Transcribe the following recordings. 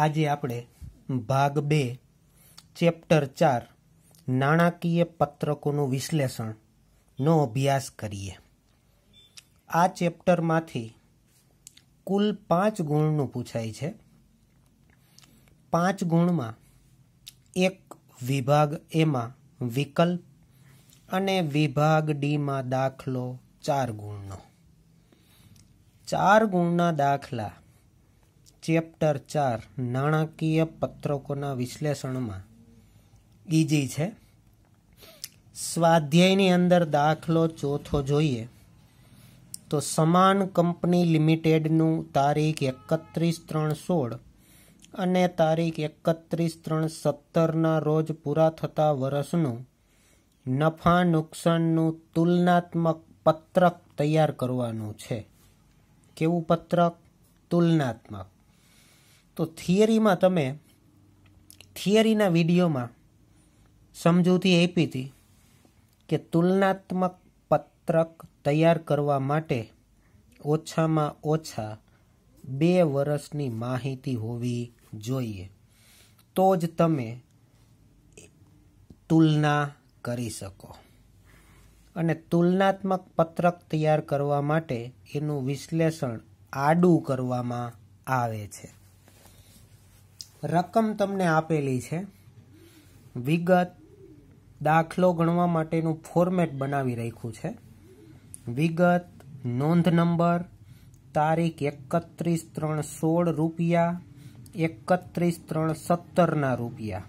આજે આપણે ભાગ બે ચેપ્ટર ચાર નાણાકીય પત્રકોનું વિશ્લેષણનો અભ્યાસ કરીએ આ ચેપ્ટરમાંથી કુલ પાંચ ગુણનું પૂછાય છે પાંચ ગુણમાં એક વિભાગ એમાં વિકલ્પ અને વિભાગ ડીમાં દાખલો ચાર ગુણનો ચાર ગુણના દાખલા ચેપ્ટર ચાર નાણાકીય પત્રકોના વિશ્લેષણમાં બીજી છે સ્વાધ્યાયની અંદર દાખલો ચોથો જોઈએ તો સમાન કંપની લિમિટેડનું તારીખ એકત્રીસ ત્રણ સોળ અને તારીખ એકત્રીસ ત્રણ સત્તરના રોજ પૂરા થતા વર્ષનું નફા નુકસાનનું તુલનાત્મક પત્રક તૈયાર કરવાનું છે કેવું પત્રક તુલનાત્મક તો થિયરીમાં તમે થિયરીના વિડીયોમાં સમજૂતી આપી હતી કે તુલનાત્મક પત્રક તૈયાર કરવા માટે ઓછામાં ઓછા બે વર્ષની માહિતી હોવી જોઈએ તો જ તમે તુલના કરી શકો અને તુલનાત્મક પત્રક તૈયાર કરવા માટે એનું વિશ્લેષણ આડું કરવામાં આવે છે રકમ તમને આપેલી છે વિગત દાખલો ગણવા માટેનું ફોર્મેટ બનાવી રાખ્યું છે વિગત નોંધ નંબર તારીખ એકત્રીસ ત્રણ સોળ રૂપિયા એકત્રીસ ત્રણ સત્તરના રૂપિયા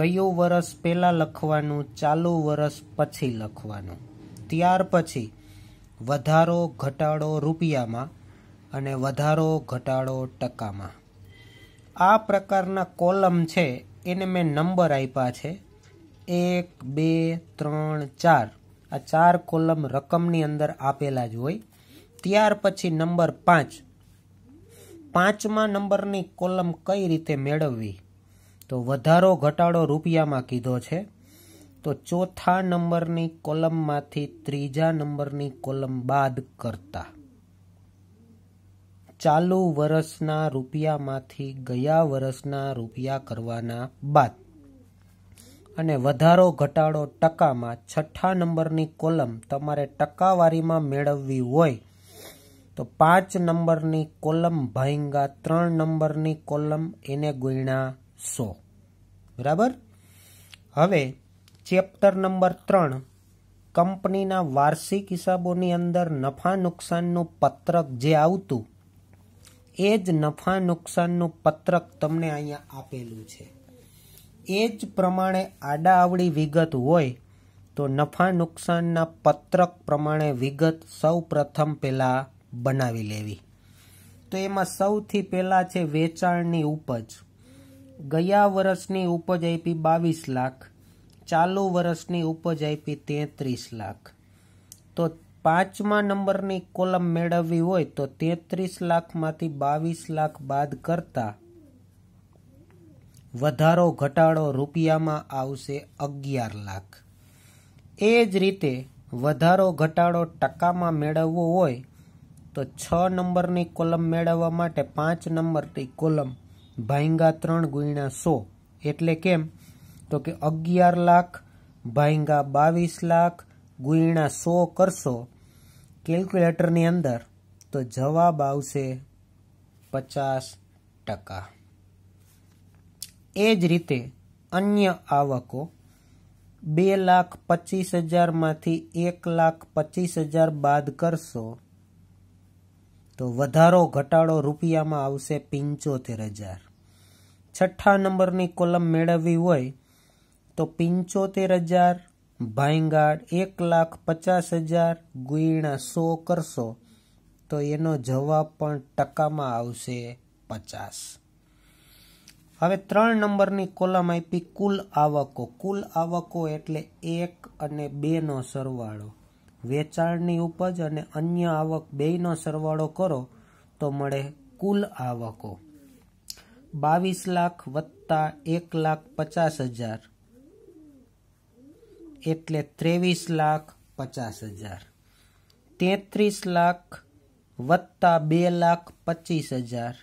ગયું વરસ પહેલાં લખવાનું ચાલુ વરસ પછી લખવાનું ત્યાર પછી વધારો ઘટાડો રૂપિયામાં અને વધારો ઘટાડો ટકામાં આ પ્રકારના કોલમ છે એને મેં નંબર આપ્યા છે એક બે ત્રણ ચાર આ ચાર કોલમ રકમની અંદર આપેલા જ હોય ત્યાર પછી નંબર પાંચ પાંચમા નંબરની કોલમ કઈ રીતે મેળવવી તો વધારો ઘટાડો રૂપિયામાં કીધો છે તો ચોથા નંબરની કોલમમાંથી ત્રીજા નંબરની કોલમ બાદ કરતા ચાલુ વર્ષના રૂપિયામાંથી ગયા વર્ષના રૂપિયા કરવાના બાદ અને વધારો ઘટાડો ટકામાં છઠ્ઠા નંબરની કોલમ તમારે ટકાવારીમાં મેળવવી હોય તો પાંચ નંબરની કોલમ ભાઈંગા ત્રણ નંબરની કોલમ એને ગુણ્યા સો બરાબર હવે ચેપ્ટર નંબર ત્રણ કંપનીના વાર્ષિક હિસાબોની અંદર નફા નુકસાનનું પત્રક જે આવતું એ જ નફા નુકસાનનું પત્રક તમને અહીંયા આપેલું છે એ જ પ્રમાણે આડા આવડી વિગત હોય તો નફા નુકસાનના પત્રક પ્રમાણે વિગત સૌ પ્રથમ પહેલાં બનાવી લેવી તો એમાં સૌથી પહેલાં છે વેચાણની ઉપજ ગયા વર્ષની ઉપજ આપી બાવીસ લાખ ચાલુ વર્ષની ઉપજ આપી તેત્રીસ લાખ તો પાંચમા નંબરની કોલમ મેળવવી હોય તો તેત્રીસ લાખમાંથી બાવીસ લાખ બાદ કરતા વધારો ઘટાડો રૂપિયામાં આવશે અગિયાર લાખ એ જ રીતે વધારો ઘટાડો ટકામાં મેળવવો હોય તો છ નંબરની કોલમ મેળવવા માટે પાંચ નંબરની કોલમ ભાઈંગા ત્રણ ગુણ્યા સો એટલે કેમ તો કે અગિયાર લાખ ભાઈંગા બાવીસ લાખ ગુણ્યા સો કરશો કેલ્ક્યુલેટરની અંદર તો જવાબ આવશે પચાસ ટકા એ જ રીતે અન્ય આવકો બે લાખ પચીસ હજારમાંથી એક લાખ પચીસ હજાર બાદ કરશો તો વધારો ઘટાડો રૂપિયામાં આવશે પિંચોતેર હજાર છઠ્ઠા નંબરની કોલમ મેળવવી હોય તો પિંચોતેર હજાર ભાઈંગાડ એક લાખ પચાસ હજાર ગુઈણા સો કરશો તો એનો જવાબ પણ ટકામાં આવશે પચાસ હવે ત્રણ નંબરની કોલમ આપી કુલ આવકો કુલ આવકો એટલે એક અને બેનો સરવાળો વેચાણની ઉપજ અને અન્ય આવક બેયનો સરવાળો કરો તો મળે કુલ આવકો બાવીસ લાખ વત્તા એક લાખ પચાસ હજાર એટલે ત્રેવીસ લાખ પચાસ હજાર તેત્રીસ લાખ વત્તા બે લાખ પચીસ હજાર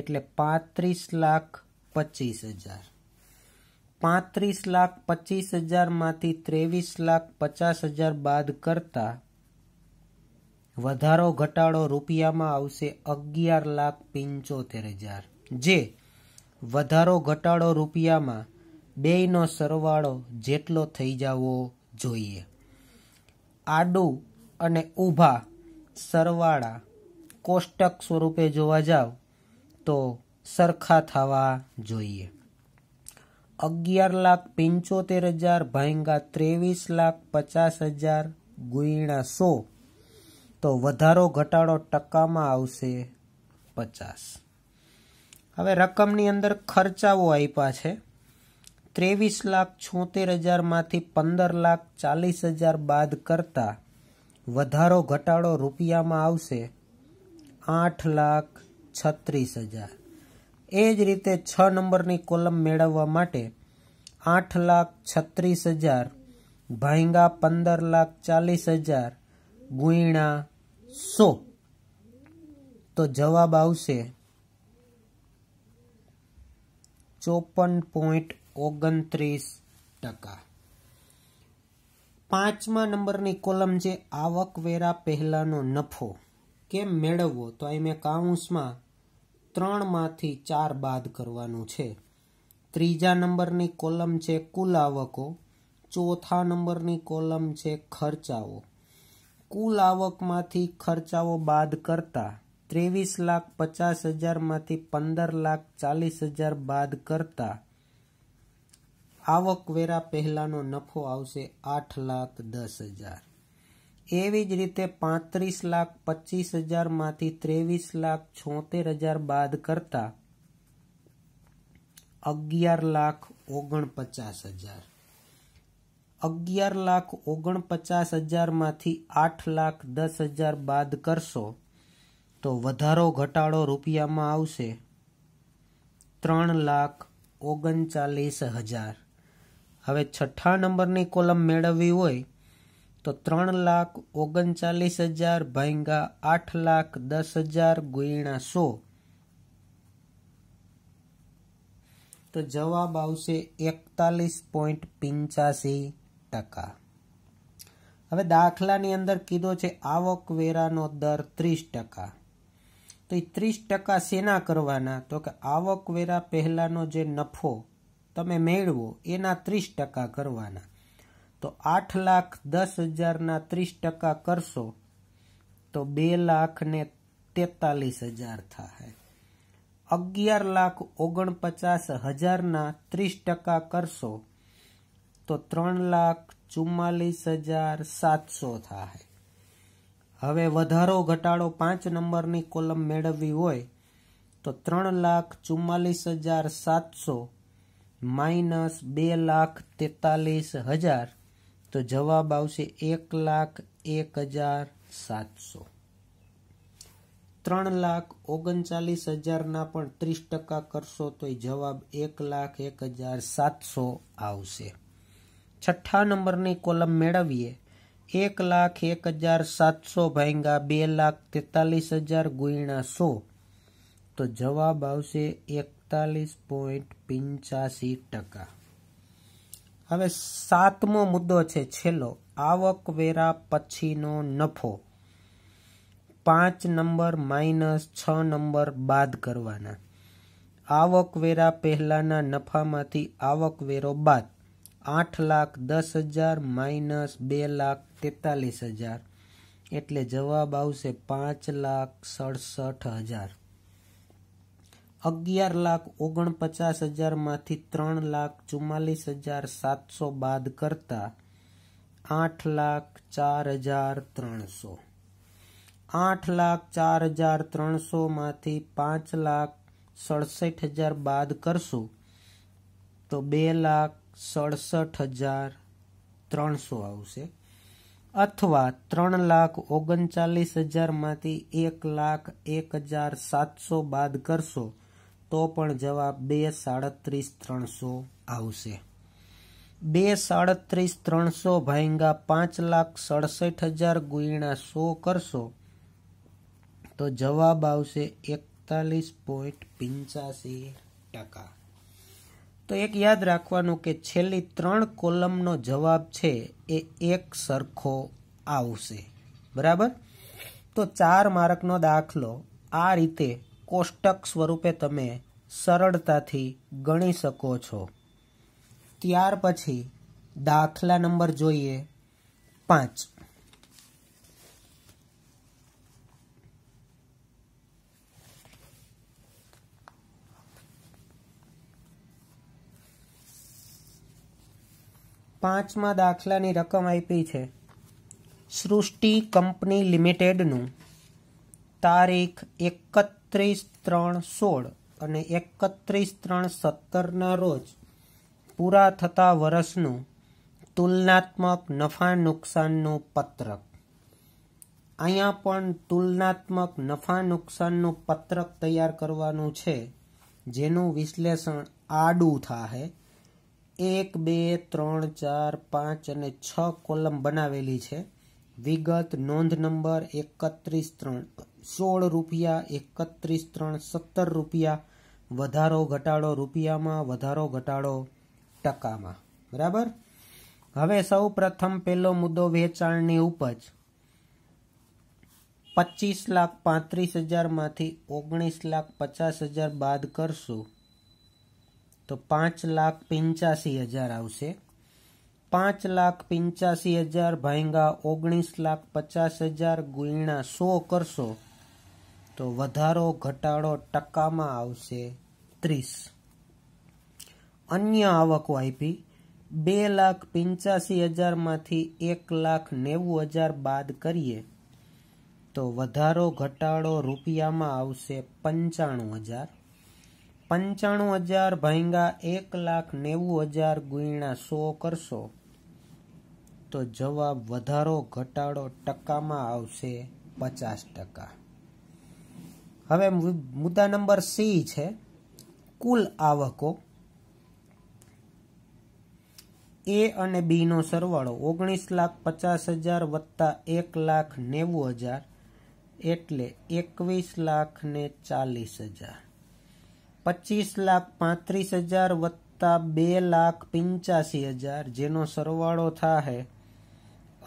એટલે પાંત્રીસ લાખ પચીસ હજાર પાંત્રીસ લાખ પચીસ હજારમાંથી ત્રેવીસ લાખ પચાસ હજાર બાદ કરતા વધારો ઘટાડો રૂપિયામાં આવશે અગિયાર લાખ પંચોતેર હજાર જે વધારો ઘટાડો રૂપિયામાં બેયનો સરવાળો જેટલો થઈ જવો જોઈએ આડું અને ઊભા સરવાળા કોષ્ટક સ્વરૂપે જોવા જાવ તો સરખા થવા જોઈએ અગિયાર લાખ પંચોતેર હજાર ભાંગા ત્રેવીસ લાખ પચાસ હજાર ગુણ્યા સો તો વધારો ઘટાડો ટકામાં આવશે પચાસ હવે રકમની અંદર ખર્ચાઓ આપ્યા છે ત્રેવીસ લાખ છોતેર હજારમાંથી પંદર લાખ ચાલીસ હજાર બાદ કરતા વધારો ઘટાડો રૂપિયામાં આવશે આઠ લાખ છત્રીસ હજાર એ જ રીતે છ નંબરની કોલમ મેળવવા માટે આઠ લાખ છત્રીસ હજાર ભાંગા પંદર લાખ ચાલીસ હજાર ગુણા સો તો જવાબ આવશે ચોપન પોઈન્ટ ઓગણત્રીસ ટકા પાંચમા નંબરની કોલમ છે આવકવેરા પહેલાંનો નફો કેમ મેળવવો તો અહીં મેં કાઉન્સમાં ત્રણમાંથી ચાર બાદ કરવાનું છે ત્રીજા નંબરની કોલમ છે કુલ આવકો ચોથા નંબરની કોલમ છે ખર્ચાઓ કુલ આવકમાંથી ખર્ચાઓ બાદ કરતા ત્રેવીસ લાખ પચાસ હજારમાંથી પંદર લાખ ચાલીસ હજાર બાદ કરતા આવકવેરા પહેલાંનો નફો આવશે આઠ લાખ દસ હજાર એવી જ રીતે પાંત્રીસ લાખ પચીસ હજારમાંથી ત્રેવીસ લાખ છોતેર હજાર બાદ કરતા અગિયાર લાખ ઓગણપચાસ હજાર અગિયાર લાખ ઓગણપચાસ હજારમાંથી આઠ લાખ દસ હજાર બાદ કરશો તો વધારો ઘટાડો રૂપિયામાં આવશે ત્રણ લાખ ઓગણચાલીસ હજાર હવે છઠ્ઠા નંબરની કોલમ મેળવવી હોય તો ત્રણ લાખ ઓગણચાલીસ હજાર ભાંગા આઠ લાખ દસ હજાર ગુણ્યા સો તો જવાબ આવશે એકતાલીસ પોઈન્ટ પિંચાસી ટકા હવે દાખલાની અંદર કીધો છે આવક વેરાનો દર ત્રીસ ટકા તો એ ત્રીસ ટકા શેના કરવાના તો કે આવક વેરા પહેલાનો જે નફો તમે મેળવો એના ત્રીસ ટકા કરવાના તો આઠ લાખ દસ હજારના ત્રીસ ટકા કરશો તો બે લાખ ને તેતાલીસ હજાર થાય અગિયાર લાખ ઓગણપચાસ હજારના ત્રીસ ટકા કરશો તો ત્રણ લાખ ચુમ્માલીસ હજાર સાતસો થાય હવે વધારો ઘટાડો પાંચ નંબરની કોલમ મેળવવી હોય તો ત્રણ લાખ ચુમ્માલીસ હજાર સાતસો માઇનસ બે લાખ તેતાલીસ હજાર તો જવાબ આવશે એક લાખ એક હજાર સાતસો ત્રણ લાખ ઓગણચાલીસ હજારના પણ ત્રીસ ટકા કરશો તો જવાબ એક લાખ એક હજાર સાતસો આવશે છઠ્ઠા નંબરની કોલમ મેળવીએ એક લાખ એક હજાર સાતસો ભાંગા બે લાખ તેતાલીસ હજાર ગુણ્યા સો તો જવાબ આવશે એક એકતાલીસ પોઈન્ટ પિંચાસી ટકા હવે સાતમો મુદ્દો છે છેલ્લો આવકવેરા પછીનો નફો પાંચ નંબર માઇનસ છ નંબર બાદ કરવાના આવકવેરા પહેલાંના નફામાંથી આવકવેરો બાદ આઠ લાખ દસ હજાર માઇનસ બે લાખ તેતાલીસ હજાર એટલે જવાબ આવશે પાંચ લાખ સડસઠ હજાર અગિયાર લાખ ઓગણપચાસ હજારમાંથી ત્રણ લાખ ચુમ્માલીસ હજાર સાતસો બાદ કરતા આઠ લાખ ચાર હજાર ત્રણસો આઠ લાખ ચાર હજાર ત્રણસોમાંથી પાંચ લાખ સડસઠ હજાર બાદ કરશો તો બે લાખ સડસઠ હજાર ત્રણસો આવશે અથવા ત્રણ લાખ ઓગણચાલીસ હજારમાંથી એક લાખ એક હજાર સાતસો બાદ કરશો તો પણ જવાબ બે સાડત્રીસ ત્રણસો આવશે બે સાડત્રીસ ત્રણસો ભાઈંગા પાંચ લાખ સડસઠ હજાર ગુણા સો કરશો તો જવાબ આવશે એકતાલીસ પોઈન્ટ પિંચાસી ટકા તો એક યાદ રાખવાનું કે છેલ્લી ત્રણ કોલમનો જવાબ છે એ એક સરખો આવશે બરાબર તો ચાર માર્કનો દાખલો આ રીતે કોષ્ટક સ્વરૂપે તમે સરળતાથી ગણી શકો છો ત્યાર પછી દાખલા નંબર જોઈએ પાંચ પાંચમાં દાખલાની રકમ આપી છે સૃષ્ટિ કંપની લિમિટેડનું તારીખ એકત્રીસ એકત્રીસ ત્રણ સોળ અને એકત્રીસ ત્રણ સત્તરના રોજ પૂરા થતા વર્ષનું તુલનાત્મક નફા નુકસાનનું પત્રક અહીંયા પણ તુલનાત્મક નફા નુકસાનનું પત્રક તૈયાર કરવાનું છે જેનું વિશ્લેષણ આડું થાહે એક બે ત્રણ ચાર પાંચ અને છ કોલમ બનાવેલી છે વિગત નોંધ નંબર એકત્રીસ ત્રણ સોળ રૂપિયા એકત્રીસ ત્રણ સત્તર રૂપિયા વધારો ઘટાડો રૂપિયામાં વધારો ઘટાડો ટકામાં બરાબર હવે સૌ પ્રથમ પહેલો મુદ્દો વેચાણની ઉપજ પચીસ લાખ પાંત્રીસ હજારમાંથી ઓગણીસ લાખ પચાસ હજાર બાદ કરશું તો પાંચ લાખ પંચ્યાસી હજાર આવશે પાંચ લાખ પંચ્યાસી હજાર ભાંગા ઓગણીસ લાખ પચાસ હજાર ગુણ્યા સો કરશો તો વધારો ઘટાડો ટકામાં આવશે ત્રીસ અન્ય આવક આપી બે લાખ પંચ્યાસી હજારમાંથી એક લાખ નેવું હજાર બાદ કરીએ તો વધારો ઘટાડો રૂપિયામાં આવશે પંચાણું હજાર પંચાણું હજાર ભાંગા એક લાખ નેવું હજાર ગુણ્યા સો કરશો તો જવાબ વધારો ઘટાડો ટકામાં આવશે પચાસ ટકા હવે મુદ્દા નંબર સી છે કુલ આવકો એ અને બી નો સરવાળો ઓગણીસ લાખ પચાસ હજાર વત્તા એક લાખ નેવું હજાર એટલે એકવીસ લાખ ને ચાલીસ હજાર પચીસ લાખ પાંત્રીસ હજાર વત્તા બે લાખ પંચ્યાસી હજાર જેનો સરવાળો થાય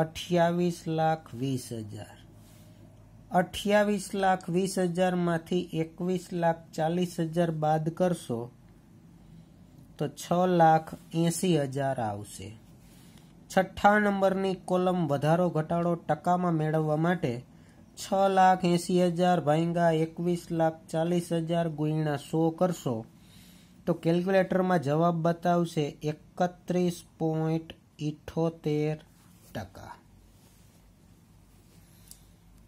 અઠ્યાવીસ લાખ વીસ હજાર અઠ્યાવીસ લાખ વીસ હજારમાંથી એકવીસ લાખ ચાલીસ હજાર બાદ કરશો તો છ લાખ એંસી હજાર આવશે છઠ્ઠા નંબરની કોલમ વધારો ઘટાડો ટકામાં મેળવવા માટે છ લાખ એંસી હજાર ભાંગા એકવીસ લાખ ચાલીસ હજાર ગુણ્યા સો કરશો તો કેલ્ક્યુલેટરમાં જવાબ બતાવશે એકત્રીસ પોઈન્ટ ઇઠોતેર ટકા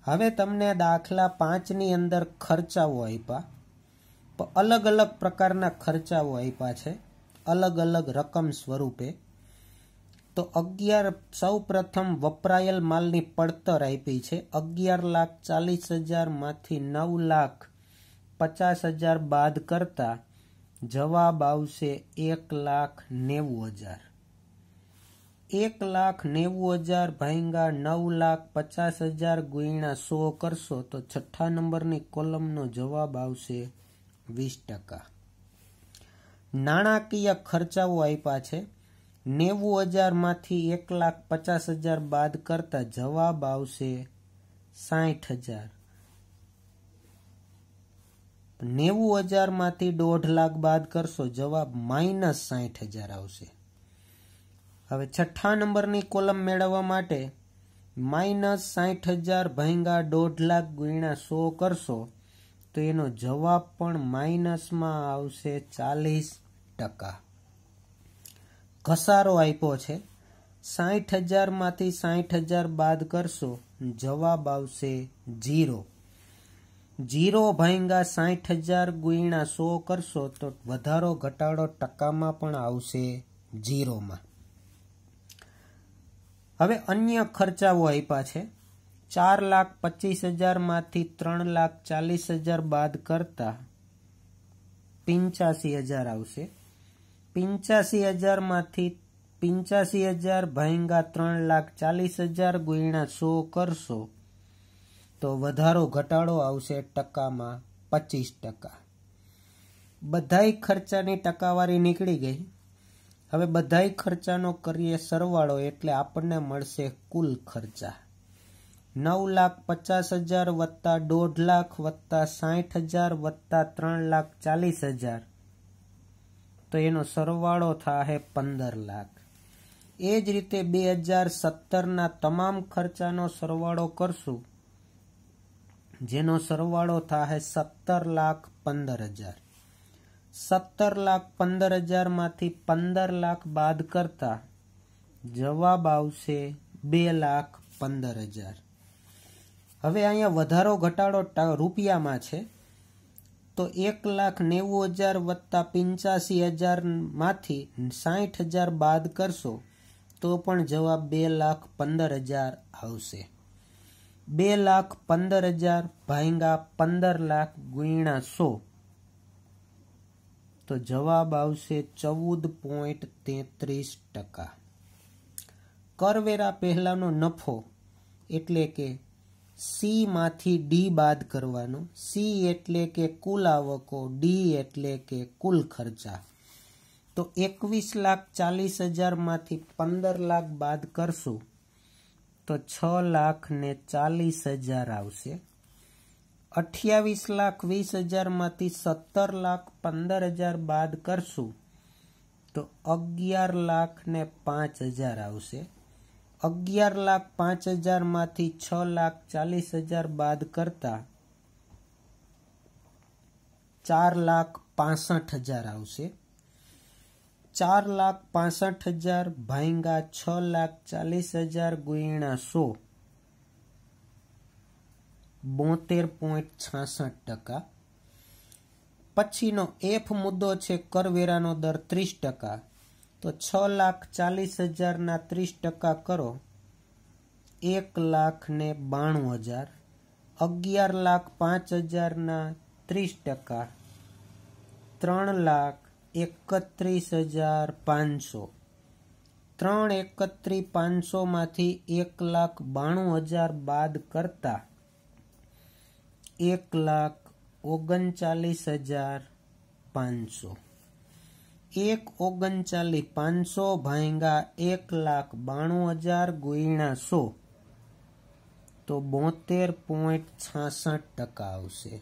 હવે તમને દાખલા પાંચની અંદર ખર્ચાઓ આપ્યા અલગ અલગ પ્રકારના ખર્ચાઓ આપ્યા છે અલગ અલગ રકમ સ્વરૂપે તો અગિયાર સૌ પ્રથમ વપરાયેલ માલની પડતર આપી છે અગિયાર લાખ ચાલીસ હજારમાંથી નવ લાખ પચાસ હજાર બાદ કરતા જવાબ આવશે એક લાખ નેવું હજાર એક લાખ નેવું હજાર ભાંગા નવ લાખ પચાસ હજાર ગુણ્યા સો કરશો તો છઠ્ઠા નંબરની કોલમનો જવાબ આવશે વીસ ટકા નાણાકીય ખર્ચાઓ આપ્યા છે નેવું હજારમાંથી એક લાખ પચાસ હજાર બાદ કરતા જવાબ આવશે સાઠ હજાર નેવું હજારમાંથી દોઢ લાખ બાદ કરશો જવાબ માઇનસ સાઠ હજાર આવશે હવે છઠ્ઠા નંબરની કોલમ મેળવવા માટે માઇનસ સાઠ હજાર ભયંગા દોઢ લાખ ગુણ્યા સો કરશો તો એનો જવાબ પણ માઇનસમાં આવશે ચાલીસ ટકા ઘસારો આપ્યો છે સાઠ હજારમાંથી સાઠ હજાર બાદ કરશો જવાબ આવશે જીરો જીરો ભાઈંગા સાઠ હજાર ગુણ્યા સો કરશો તો વધારો ઘટાડો ટકામાં પણ આવશે જીરોમાં હવે અન્ય ખર્ચાઓ આપ્યા છે ચાર લાખ પચીસ હજારમાંથી ત્રણ લાખ ચાલીસ હજાર બાદ કરતા પિંચાસી હજાર આવશે પિંચાસી હજારમાંથી પિંચાસી હજાર ભાંગા ત્રણ લાખ ચાલીસ હજાર ગુણ્યા સો કરશો તો વધારો ઘટાડો આવશે ટકામાં પચીસ ટકા બધાય ખર્ચાની ટકાવારી નીકળી ગઈ હવે બધાય ખર્ચાનો કરીએ સરવાળો એટલે આપણને મળશે કુલ ખર્ચા નવ લાખ પચાસ હજાર વત્તા દોઢ લાખ વત્તા સાઠ હજાર વત્તા ત્રણ લાખ ચાલીસ હજાર તો એનો સરવાળો થશે પંદર લાખ એ જ રીતે બે હજાર સત્તરના તમામ ખર્ચાનો સરવાળો કરશું જેનો સરવાળો થશે સત્તર લાખ પંદર હજાર સત્તર લાખ પંદર હજારમાંથી પંદર લાખ બાદ કરતા જવાબ આવશે બે લાખ પંદર હજાર હવે અહીંયા વધારો ઘટાડો રૂપિયામાં છે તો એક લાખ નેવું હજાર વત્તા પંચ્યાસી હજારમાંથી સાઠ હજાર બાદ કરશો તો પણ જવાબ બે લાખ પંદર હજાર આવશે બે લાખ પંદર હજાર ભાંગા પંદર લાખ ગુણ્યા સો તો જવાબ આવશે ચૌદ પોઈન્ટ તેત્રીસ ટકા કરવેરા પહેલાંનો નફો એટલે કે સીમાંથી ડી બાદ કરવાનો સી એટલે કે કુલ આવકો ડી એટલે કે કુલ ખર્ચા તો એકવીસ લાખ ચાલીસ હજારમાંથી પંદર લાખ બાદ કરશું તો છ લાખ ને ચાલીસ હજાર આવશે અઠ્યાવીસ લાખ વીસ હજારમાંથી સત્તર લાખ પંદર હજાર બાદ કરશું તો અગિયાર લાખ ને પાંચ હજાર આવશે અગિયાર લાખ પાંચ હજારમાંથી છ લાખ ચાલીસ હજાર બાદ કરતા ચાર લાખ પાસઠ હજાર આવશે ચાર લાખ પાસઠ હજાર ભાંગા છ લાખ ચાલીસ હજાર ગુણ્યા સો બોતેર પોઈન્ટ છાસઠ ટકા પછીનો એફ મુદ્દો છે કરવેરાનો દર ત્રીસ ટકા તો છ લાખ ચાલીસ હજારના ત્રીસ ટકા કરો એક લાખ ને બાણું હજાર અગિયાર લાખ પાંચ હજારના ત્રીસ ટકા ત્રણ લાખ એકત્રીસ હજાર પાંચસો ત્રણ એકત્રી પાંચસોમાંથી એક લાખ બાણું હજાર બાદ કરતાં એક લાખ ઓગણચાલીસ હજાર પાંચસો એક ઓગણચાલીસ પાંચસો ભાંગા એક લાખ બાણું હજાર ગુઈણા સો તો બોતેર પોઈન્ટ છાસઠ ટકા આવશે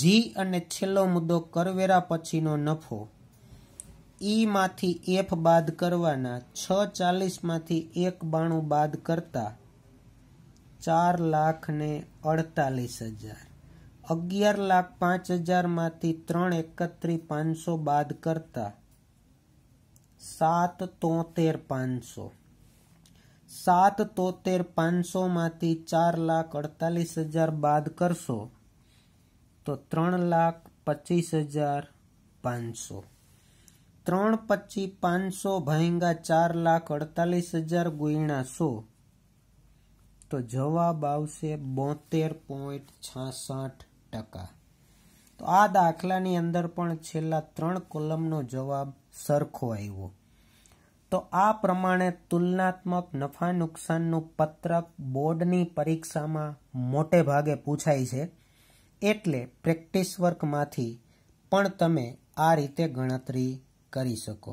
જી અને છેલ્લો મુદ્દો કરવેરા પછીનો નફો ઈમાંથી એફ બાદ કરવાના છ ચાલીસમાંથી એક બાણું બાદ કરતા ચાર લાખ ને અડતાલીસ હજાર અગિયાર લાખ પાંચ હજારમાંથી ત્રણ એકત્રીસ પાંચસો બાદ કરતા સાત તોતેર પાંચસો સાત તોતેર પાંચસોમાંથી ચાર લાખ અડતાલીસ હજાર બાદ કરશો તો ત્રણ લાખ પચીસ હજાર પાંચસો ત્રણ પચી પાંચસો ભયંગા ચાર લાખ અડતાલીસ હજાર ગુણ્યા સો તો જવાબ આવશે બોતેર પોઈન્ટ છાસઠ ટકા તો આ દાખલાની અંદર પણ છેલ્લા ત્રણ કોલમનો જવાબ સરખો આવ્યો તો આ પ્રમાણે તુલનાત્મક નફા નુકસાનનું પત્રક બોર્ડની પરીક્ષામાં મોટે ભાગે પૂછાય છે એટલે પ્રેક્ટિસ વર્કમાંથી પણ તમે આ રીતે ગણતરી કરી શકો